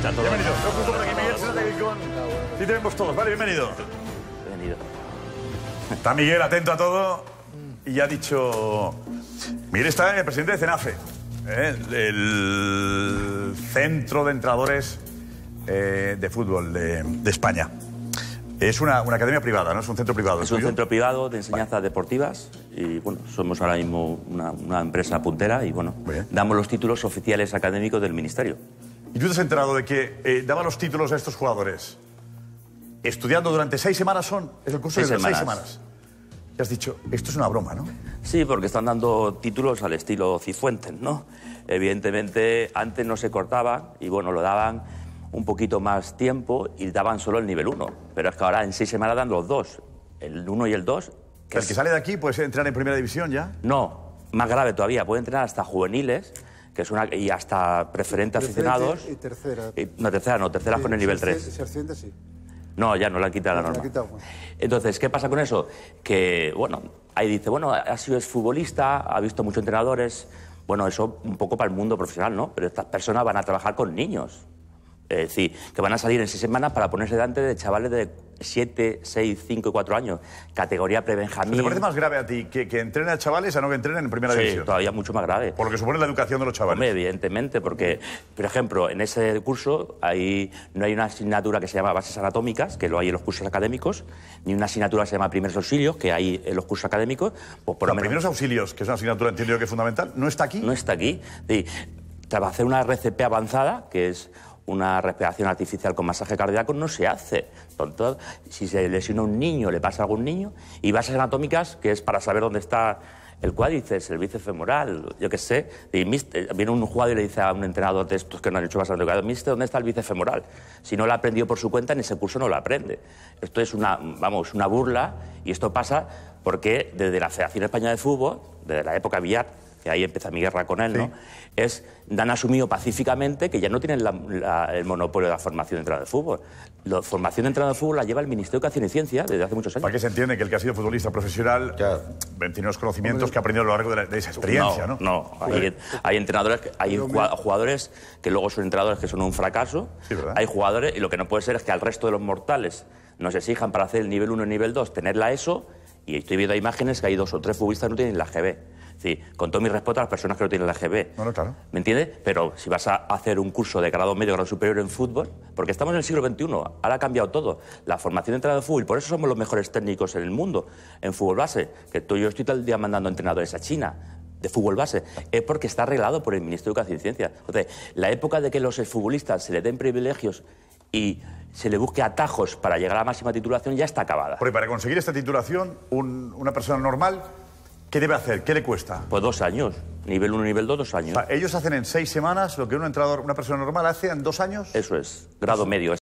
Bienvenido. Sí todos, ¿vale? Bienvenido. Bienvenido. Está Miguel atento a todo y ya ha dicho... Miguel está el presidente de CENAFE, ¿eh? el centro de entradores eh, de fútbol de, España. Es una, academia privada, ¿no? Es un centro privado. Es un centro privado de enseñanzas deportivas y, bueno, somos ahora mismo una empresa puntera y, bueno, damos los títulos oficiales académicos del ministerio. Y tú te has enterado de que eh, daban los títulos a estos jugadores. Estudiando durante seis semanas son. Es el curso de seis semanas. Y has dicho, esto es una broma, ¿no? Sí, porque están dando títulos al estilo Cifuentes, ¿no? Evidentemente, antes no se cortaban y bueno, lo daban un poquito más tiempo y daban solo el nivel 1. Pero es que ahora en seis semanas dan los dos, el 1 y el 2. el que sale de aquí puede entrenar en primera división ya. No, más grave todavía, puede entrenar hasta juveniles que es una y hasta preferente, aficionados. Y tercera. no, tercera no, tercera con el nivel 3. asciende, sí. No, ya no la quitado la norma. Entonces, ¿qué pasa con eso? Que, bueno, ahí dice, bueno, ha sido es futbolista, ha visto muchos entrenadores. Bueno, eso un poco para el mundo profesional, ¿no? Pero estas personas van a trabajar con niños. Es decir, que van a salir en seis semanas para ponerse delante de chavales de 7, 6, 5, 4 años, categoría prebenjamín. ¿Te parece más grave a ti que, entrenen a chavales a no que entrenen en primera sí, todavía mucho más grave. Por lo que supone la educación de los chavales. evidentemente, porque, por ejemplo, en ese curso ahí no hay una asignatura que se llama bases anatómicas, que lo hay en los cursos académicos, ni una asignatura que se llama primeros auxilios, que hay en los cursos académicos. Pues primeros auxilios, que es una asignatura, entiendo yo, que es fundamental, no está aquí. No está aquí. te va a hacer una RCP avanzada, que es una respiración artificial con masaje cardíaco no se hace. si se lesiona un niño, le pasa a algún niño, y bases anatómicas, que es para saber dónde está el cuádriceps, el bíceps femoral, yo qué sé. Eh, viene un jugador y le dice a un entrenador de estos que no han hecho bastante anatómicas, mister, ¿dónde está el bíceps femoral? Si no lo ha aprendido por su cuenta, en ese curso no lo aprende. Esto es una, vamos, una burla y esto pasa porque desde la Federación Española de Fútbol, desde la época Villar, ahí empieza mi guerra con él, ¿no? es, dan asumido pacíficamente que ya no tienen el monopolio de la formación de entrada de fútbol. La formación de entrada de fútbol la lleva el Ministerio de Educación y Ciencia desde hace muchos años. Para que se entiende que el que ha sido futbolista profesional tiene los conocimientos que ha aprendido a lo largo de, esa experiencia, ¿no? No, Hay, entrenadores, hay jugadores que luego son entrenadores que son un fracaso. Sí, hay jugadores, y lo que no puede ser es que al resto de los mortales nos exijan para hacer el nivel 1 y el nivel 2 tenerla ESO y estoy viendo imágenes que hay dos o tres futbolistas que no tienen la GB. Sí, con todo mi respeto a las personas que no tienen la GB. Bueno, claro. ¿Me entiendes? Pero si vas a hacer un curso de grado medio, grado superior en fútbol, porque estamos en el siglo XXI, ahora ha cambiado todo. La formación de entrenador de fútbol, por eso somos los mejores técnicos en el mundo en fútbol base. Que tú, yo estoy todo el día mandando entrenadores a China de fútbol base, es porque está arreglado por el Ministerio de Educación y Ciencia. Entonces, la época de que los futbolistas se les den privilegios y se le busque atajos para llegar a la máxima titulación, ya está acabada. Porque para conseguir esta titulación, una persona normal, ¿qué debe hacer? ¿Qué le cuesta? Pues dos años. Nivel 1, nivel 2, dos años. ellos hacen en seis semanas lo que un una persona normal hace en dos años. Eso es, grado medio.